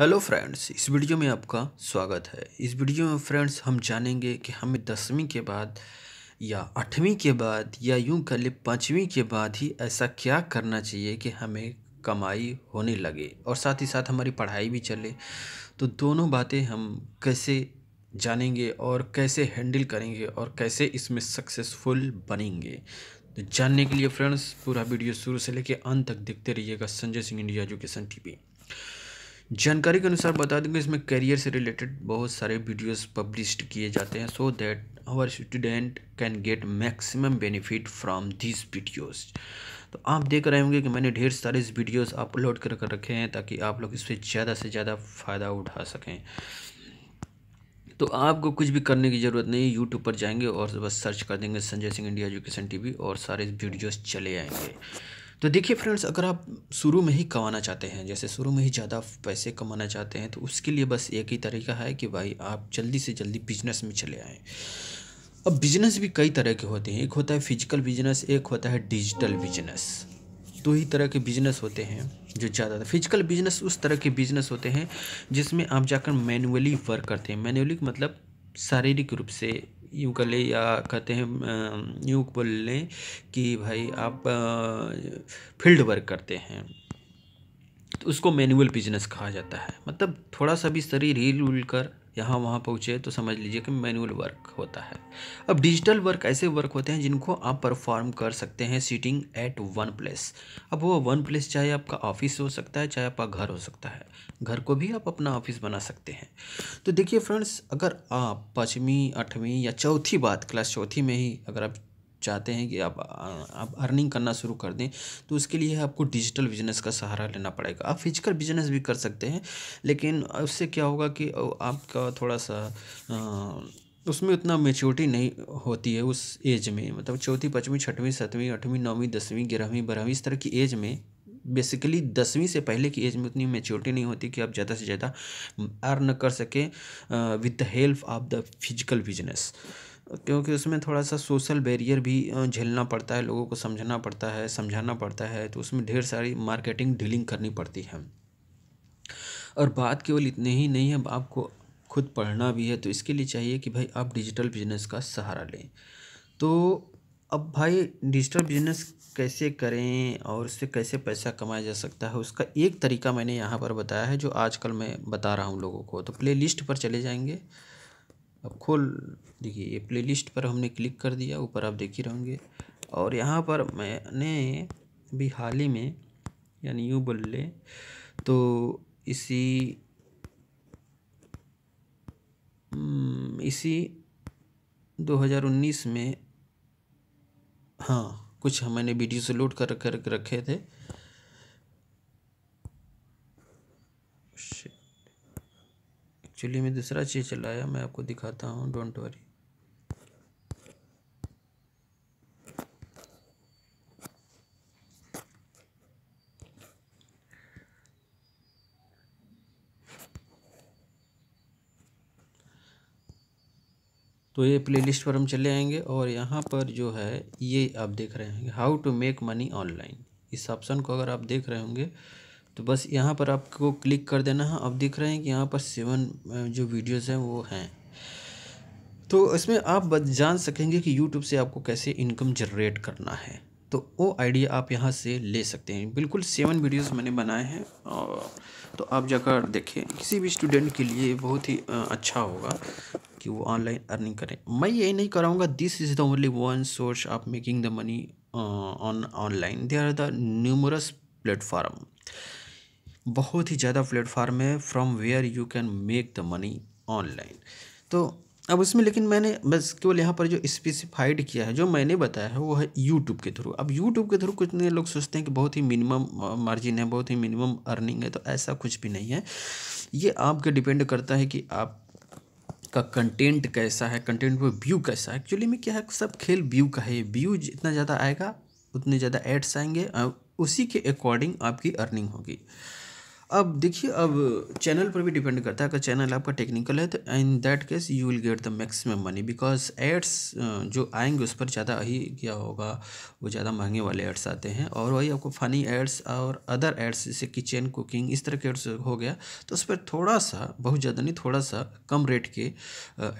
hello friends इस video में आपका स्वागत है इस वीडियो में फ्रेंड्स हम जानेंगे कि हमें दसवीं के बाद या आठवीं के बाद या यूं कर ले पाँचवीं के बाद ही ऐसा क्या करना चाहिए कि हमें कमाई होने लगे और साथ ही साथ हमारी पढ़ाई भी चले तो दोनों बातें हम कैसे जानेंगे और कैसे हैंडल करेंगे और कैसे इसमें सक्सेसफुल बनेंगे तो जानने के लिए फ्रेंड्स पूरा वीडियो शुरू से लेकर अंत तक देखते रहिएगा Sanjay Singh India Education TV जानकारी के अनुसार बता दूंगा इसमें करियर से रिलेटेड बहुत सारे वीडियोस पब्लिश किए जाते हैं so that our student can get maximum benefit from this videos तो आप देख रहे होंगे कि मैंने ढेर सारे वीडियोस अपलोड कर कर रखे हैं ताकि आप लोग इससे ज़्यादा से ज़्यादा फ़ायदा उठा सकें तो आपको कुछ भी करने की ज़रूरत नहीं यूट्यूब पर जाएंगे और बस सर्च कर देंगे Sanjay Singh India Education T और सारे वीडियोज़ चले आएँगे तो देखिए फ्रेंड्स अगर आप शुरू में ही कमाना चाहते हैं जैसे शुरू में ही ज़्यादा पैसे कमाना चाहते हैं तो उसके लिए बस एक ही तरीका है कि भाई आप जल्दी से जल्दी बिजनेस में चले आएँ अब बिजनेस भी कई तरह के होते हैं एक होता है फिजिकल बिजनेस एक होता है डिजिटल बिजनेस दो ही तरह के बिजनेस होते हैं जो ज़्यादा फिजिकल बिजनेस उस तरह के बिजनेस होते हैं जिसमें आप जाकर मैनुअली वर्क करते हैं मैनुअली मतलब शारीरिक रूप से यूँ कर ले या कहते हैं यूँ बोल लें कि भाई आप फील्ड वर्क करते हैं तो उसको मैनुअल बिजनेस कहा जाता है मतलब थोड़ा सा भी शरीर हिल उल कर यहाँ वहाँ पहुँचे तो समझ लीजिए कि मैनुअल वर्क होता है अब डिजिटल वर्क ऐसे वर्क होते हैं जिनको आप परफॉर्म कर सकते हैं सीटिंग एट वन प्लेस अब वो वन प्लेस चाहे आपका ऑफिस हो सकता है चाहे आपका घर हो सकता है घर को भी आप अपना ऑफिस बना सकते हैं तो देखिए फ्रेंड्स अगर आप पाँचवीं आठवीं या चौथी बात क्लास चौथी में ही अगर आप चाहते हैं कि आप आप अर्निंग करना शुरू कर दें तो उसके लिए आपको डिजिटल बिजनेस का सहारा लेना पड़ेगा आप फिजिकल बिजनेस भी कर सकते हैं लेकिन उससे क्या होगा कि आपका थोड़ा सा आ, उसमें उतना मेच्योरिटी नहीं होती है उस एज में मतलब चौथी पाँचवीं छठवीं सातवीं आठवीं नौवीं दसवीं ग्यारहवीं बारहवीं इस तरह की एज में बेसिकली दसवीं से पहले की एज में उतनी मेच्योरिटी नहीं होती कि आप ज़्यादा से ज़्यादा अर्न कर सकें with the help of the physical business क्योंकि उसमें थोड़ा सा सोशल बैरियर भी झेलना पड़ता है लोगों को समझना पड़ता है समझाना पड़ता है तो उसमें ढेर सारी मार्केटिंग डीलिंग करनी पड़ती है और बात केवल इतनी ही नहीं है आपको खुद पढ़ना भी है तो इसके लिए चाहिए कि भाई आप डिजिटल बिजनेस का सहारा लें तो अब भाई डिजिटल बिजनेस कैसे करें और उससे कैसे पैसा कमाया जा सकता है उसका एक तरीका मैंने यहाँ पर बताया है जो आजकल मैं बता रहा हूँ लोगों को तो प्ले लिस्ट पर चले जाएंगे अब खोल देखिए ये प्लेलिस्ट पर हमने क्लिक कर दिया ऊपर आप देख ही रहेंगे और यहाँ पर मैंने भी हाल ही में यानी यूँ बोल ले तो इसी हम्म, इसी 2019 में हाँ कुछ मैंने वीडियोस लोड कर कर रखे थे एक्चुअली मैं दूसरा चीज़ चलाया मैं आपको दिखाता हूँ डोंट वरी तो ये प्लेलिस्ट पर हम चले आएंगे और यहाँ पर जो है ये आप देख रहे हैं how to make money online इस ऑप्शन को अगर आप देख रहे होंगे तो बस यहाँ पर आपको क्लिक कर देना है अब दिख रहे हैं कि यहाँ पर सेवन जो वीडियोस हैं वो हैं तो इसमें आप जान सकेंगे कि यूट्यूब से आपको कैसे इनकम जनरेट करना है तो वो आइडिया आप यहाँ से ले सकते हैं बिल्कुल सेवन वीडियोस मैंने बनाए हैं और तो आप जाकर देखें किसी भी स्टूडेंट के लिए बहुत ही अच्छा होगा कि वो ऑनलाइन अर्निंग करें मैं ये नहीं कराऊंगा this is the only one source of making the money on online they are the numerous platform बहुत ही ज़्यादा प्लेटफार्म है from where you can make the money online तो अब इसमें लेकिन मैंने बस केवल यहाँ पर जो स्पेसिफाइड किया है जो मैंने बताया है वो है यूट्यूब के थ्रू अब यूट्यूब के थ्रू कुछ नए लोग सोचते हैं कि बहुत ही मिनिमम मार्जिन है बहुत ही मिनिमम अर्निंग है तो ऐसा कुछ भी नहीं है ये आपके डिपेंड करता है कि आप का कंटेंट कैसा है कंटेंट पर व्यू कैसा है एक्चुअली में क्या है सब खेल व्यू का है व्यू जितना ज़्यादा आएगा उतने ज़्यादा एड्स आएंगे उसी के अकॉर्डिंग आपकी अर्निंग होगी अब देखिए अब चैनल पर भी डिपेंड करता है अगर चैनल आपका टेक्निकल है तो in that case you will get the maximum money because ads जो आएंगे उस पर ज़्यादा ही क्या होगा वो ज़्यादा महंगे वाले एड्स आते हैं और वही आपको फ़नी एड्स और अदर एड्स जैसे किचन कुकिंग इस तरह के एड्स हो गया तो उस पर थोड़ा सा बहुत ज़्यादा नहीं थोड़ा सा कम रेट के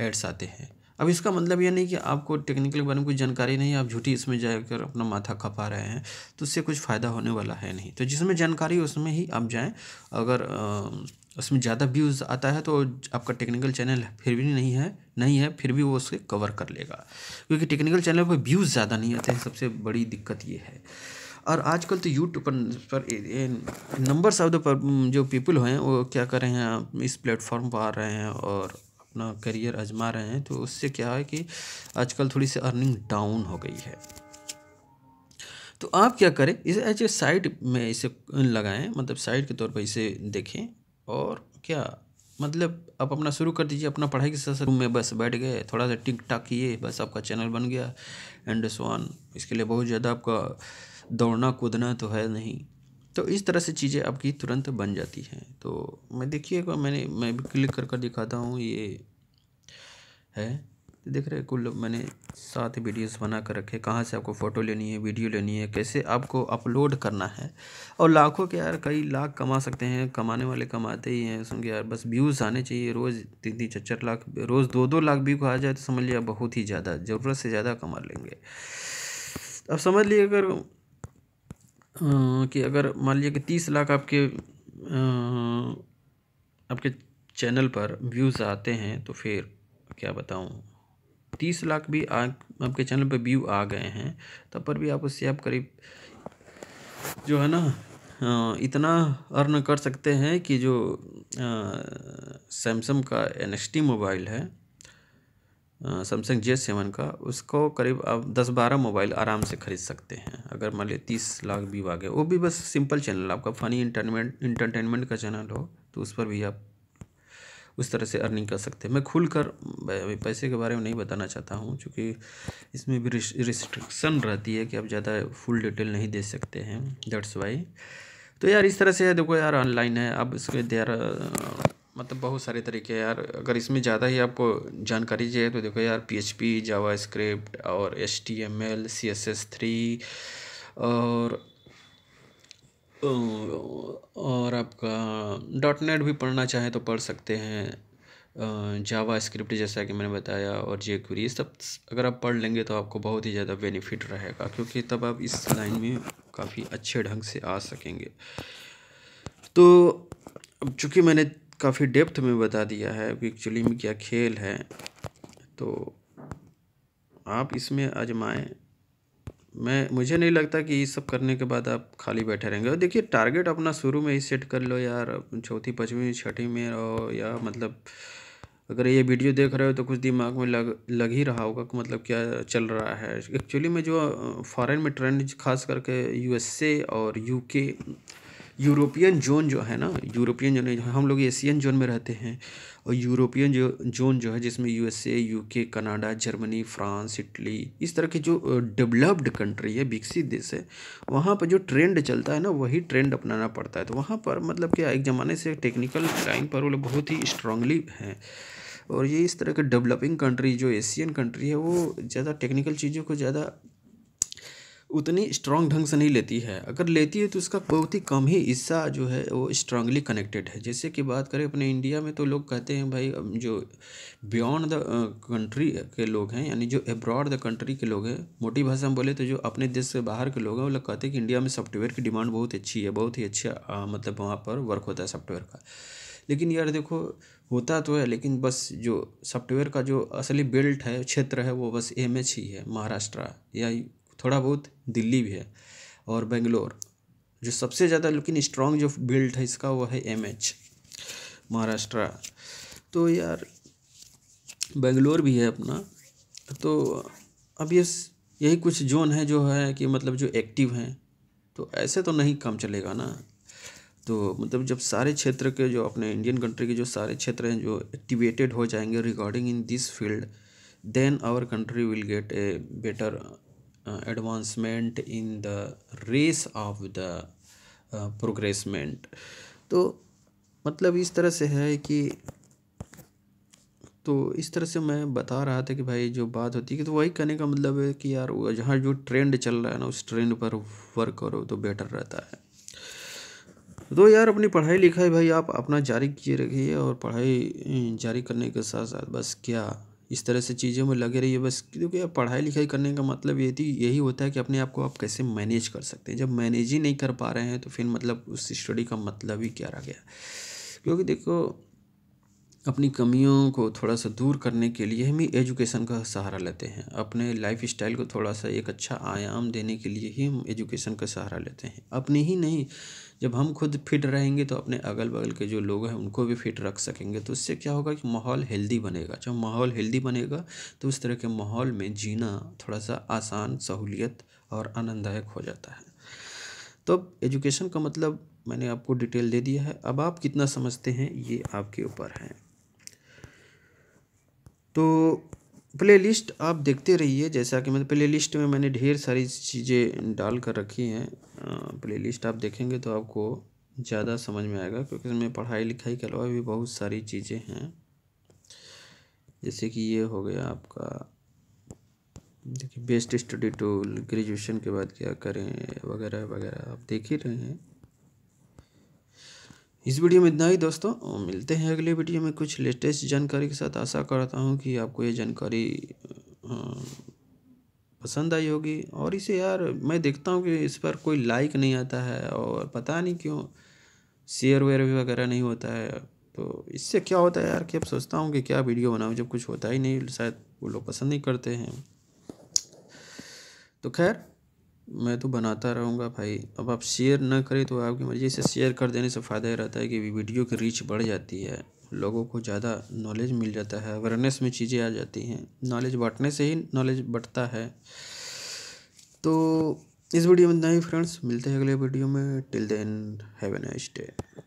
एड्स आते हैं अब इसका मतलब यह नहीं कि आपको टेक्निकल के बारे में कुछ जानकारी नहीं आप झूठी इसमें जाकर अपना माथा खपा रहे हैं तो उससे कुछ फ़ायदा होने वाला है नहीं तो जिसमें जानकारी उसमें ही आप जाएँ अगर उसमें ज़्यादा व्यूज़ आता है तो आपका टेक्निकल चैनल फिर भी नहीं है नहीं है फिर भी वो उसे कवर कर लेगा क्योंकि टेक्निकल चैनल पर व्यूज़ ज़्यादा नहीं आते हैं सबसे बड़ी दिक्कत ये है और आजकल तो यूट्यूब पर पर नंबर्स ऑफ द जो पीपल हैं वो क्या कर रहे हैं इस प्लेटफॉर्म पर आ रहे हैं और अपना करियर आजमा रहे हैं तो उससे क्या है कि आजकल थोड़ी सी अर्निंग डाउन हो गई है तो आप क्या करें इसे एज ए साइड में इसे लगाएं मतलब साइड के तौर पर इसे देखें और क्या मतलब आप अपना शुरू कर दीजिए अपना पढ़ाई के साथ साथ रूम में बस बैठ गए थोड़ा सा टिक टाक किए बस आपका चैनल बन गया एंड ऑन इसके लिए बहुत ज़्यादा आपका दौड़ना कूदना तो है नहीं तो इस तरह से चीज़ें आपकी तुरंत बन जाती हैं तो मैं देखिए मैंने मैं भी क्लिक कर कर दिखाता हूँ ये है देख रहे कुल मैंने सात वीडियोस बना कर रखे कहाँ से आपको फ़ोटो लेनी है वीडियो लेनी है कैसे आपको अपलोड करना है और लाखों के यार कई लाख कमा सकते हैं कमाने वाले कमाते ही हैं समझे यार बस व्यूज़ आने चाहिए रोज़ तीन तीन चार चार लाख रोज़ दो दो लाख व्यू आ जाए तो समझ लिया बहुत ही ज़्यादा ज़रूरत से ज़्यादा कमा लेंगे अब समझ लीजिए अगर कि अगर मान लिया कि तीस लाख आपके आपके चैनल पर व्यूज़ आते हैं तो फिर क्या बताऊँ तीस लाख भी आ आपके चैनल पर व्यू आ गए हैं तब पर भी आप उससे आप करीब जो है ना इतना अर्न कर सकते हैं कि जो सैमसंग का एन मोबाइल है सैमसंग जे सेवन का उसको करीब आप दस बारह मोबाइल आराम से खरीद सकते हैं अगर मान लीजिए तीस लाख भी आ गए वो भी बस सिंपल चैनल आपका फ़नी इंटरटेनमेंट इंटरटेनमेंट का चैनल हो तो उस पर भी आप उस तरह से अर्निंग कर सकते हैं मैं खुल कर अभी पैसे के बारे में नहीं बताना चाहता हूँ क्योंकि इसमें भी रिस्ट्रिक्शन रहती है कि आप ज़्यादा फुल डिटेल नहीं दे सकते हैं डेट्स वाई तो यार इस तरह से देखो यार ऑनलाइन है अब इसके देर मतलब बहुत सारे तरीके हैं यार अगर इसमें ज़्यादा ही आपको जानकारी चाहिए तो देखो यार P H P JavaScript और H T M L C S S three और और आपका डॉट नेट भी पढ़ना चाहें तो पढ़ सकते हैं जावा स्क्रिप्ट जैसा कि मैंने बताया और जे क्यूरी सब अगर आप पढ़ लेंगे तो आपको बहुत ही ज़्यादा बेनिफिट रहेगा क्योंकि तब आप इस लाइन में काफ़ी अच्छे ढंग से आ सकेंगे तो अब चूँकि मैंने काफ़ी डेप्थ में बता दिया है कि एक्चुअली में क्या खेल है तो आप इसमें आजमाएं मैं मुझे नहीं लगता कि ये सब करने के बाद आप खाली बैठे रहेंगे और देखिए टारगेट अपना शुरू में ही सेट कर लो यार चौथी पाँचवीं छठी में और या मतलब अगर ये वीडियो देख रहे हो तो कुछ दिमाग में लग लग ही रहा होगा कि मतलब क्या चल रहा है एक्चुअली में जो फॉरेन में ट्रेंड खास करके यूएसए और यूके यूरोपियन जोन जो है ना यूरोपियन जोन हम लोग एशियन जोन में रहते हैं और यूरोपियन जो जोन जो है जिसमें USA UK Canada Germany France Italy इस तरह के जो डेवलप्ड कंट्री है विकसित देश है वहाँ पर जो ट्रेंड चलता है ना वही ट्रेंड अपनाना पड़ता है तो वहाँ पर मतलब क्या एक ज़माने से टेक्निकल लाइन पर वो लोग बहुत ही स्ट्रांगली हैं और ये इस तरह के डेवलपिंग कंट्री जो एशियन कंट्री है वो ज़्यादा टेक्निकल चीज़ों को ज़्यादा उतनी स्ट्रांग ढंग से नहीं लेती है अगर लेती है तो उसका बहुत ही कम ही हिस्सा जो है वो स्ट्रांगली कनेक्टेड है जैसे कि बात करें अपने इंडिया में तो लोग कहते हैं भाई जो बियॉन्ड द कंट्री के लोग हैं यानी जो एब्रॉड द कंट्री के लोग हैं मोटी भाषा में बोले तो जो अपने देश से बाहर के लोग हैं वो लोग कहते हैं कि इंडिया में सॉफ्टवेयर की डिमांड बहुत अच्छी है बहुत ही अच्छा मतलब वहाँ पर वर्क होता है सॉफ्टवेयर का लेकिन यार देखो होता तो है लेकिन बस जो सॉफ्टवेयर का जो असली बेल्ट है क्षेत्र है वो बस एम ही है महाराष्ट्र या थोड़ा बहुत दिल्ली भी है और बेंगलोर जो सबसे ज़्यादा लेकिन स्ट्रॉन्ग जो बिल्ड है इसका वो है एम एच महाराष्ट्र तो यार बेंगलोर भी है अपना तो अब ये यही कुछ जोन है जो है कि मतलब जो एक्टिव हैं तो ऐसे तो नहीं काम चलेगा ना तो मतलब जब सारे क्षेत्र के जो अपने इंडियन कंट्री के जो सारे क्षेत्र हैं जो एक्टिवेटेड हो जाएंगे regarding in this field then our country will get a better uh, advancement in the race of the uh, progressment तो मतलब इस तरह से है कि तो इस तरह से मैं बता रहा था कि भाई जो बात होती है कि तो वही कहने का मतलब है कि यार जहाँ जो ट्रेंड चल रहा है ना उस ट्रेंड पर वर्क करो तो बेटर रहता है तो यार अपनी पढ़ाई लिखाई भाई आप अपना जारी किए रखिए और पढ़ाई जारी करने के साथ साथ बस क्या इस तरह से चीज़ों में लगे रहिए बस क्योंकि पढ़ाई लिखाई करने का मतलब ये थी यही होता है कि अपने आप को आप कैसे मैनेज कर सकते हैं जब मैनेज ही नहीं कर पा रहे हैं तो फिर मतलब उस स्टडी का मतलब ही क्या रह गया क्योंकि देखो अपनी कमियों को थोड़ा सा दूर करने के लिए हम एजुकेशन का सहारा लेते हैं अपने लाइफ स्टाइल को थोड़ा सा एक अच्छा आयाम देने के लिए ही हम एजुकेशन का सहारा लेते हैं अपने ही नहीं जब हम खुद फिट रहेंगे तो अपने अगल बगल के जो लोग हैं उनको भी फिट रख सकेंगे तो उससे क्या होगा कि माहौल हेल्दी बनेगा जब माहौल हेल्दी बनेगा तो उस तरह के माहौल में जीना थोड़ा सा आसान सहूलियत और आनंददायक हो जाता है तो एजुकेशन का मतलब मैंने आपको डिटेल दे दिया है अब आप कितना समझते हैं ये आपके ऊपर है तो प्लेलिस्ट आप देखते रहिए जैसा कि मैं मतलब प्लेलिस्ट में मैंने ढेर सारी चीज़ें डाल कर रखी हैं प्लेलिस्ट आप देखेंगे तो आपको ज़्यादा समझ में आएगा क्योंकि इसमें पढ़ाई लिखाई के अलावा भी बहुत सारी चीज़ें हैं जैसे कि ये हो गया आपका देखिए बेस्ट स्टडी टूल ग्रेजुएशन के बाद क्या करें वगैरह वगैरह आप देख ही रहे हैं इस वीडियो में इतना ही दोस्तों मिलते हैं अगले वीडियो में कुछ लेटेस्ट जानकारी के साथ आशा करता हूँ कि आपको ये जानकारी पसंद आई होगी और इसे यार मैं देखता हूँ कि इस पर कोई लाइक नहीं आता है और पता नहीं क्यों शेयर वेयर भी वगैरह नहीं होता है तो इससे क्या होता है यार कि अब सोचता हूँ कि क्या वीडियो बनाऊँ जब कुछ होता ही नहीं शायद वो लोग पसंद नहीं करते हैं तो खैर मैं तो बनाता रहूँगा भाई अब आप शेयर ना करें तो आपकी मर्ज़ी से शेयर कर देने से फ़ायदा ही रहता है कि वीडियो की रीच बढ़ जाती है लोगों को ज़्यादा नॉलेज मिल जाता है अवेयरनेस में चीज़ें आ जाती हैं नॉलेज बांटने से ही नॉलेज बढ़ता है तो इस वीडियो में इतना फ्रेंड्स मिलते हैं अगले वीडियो में till then have a nice day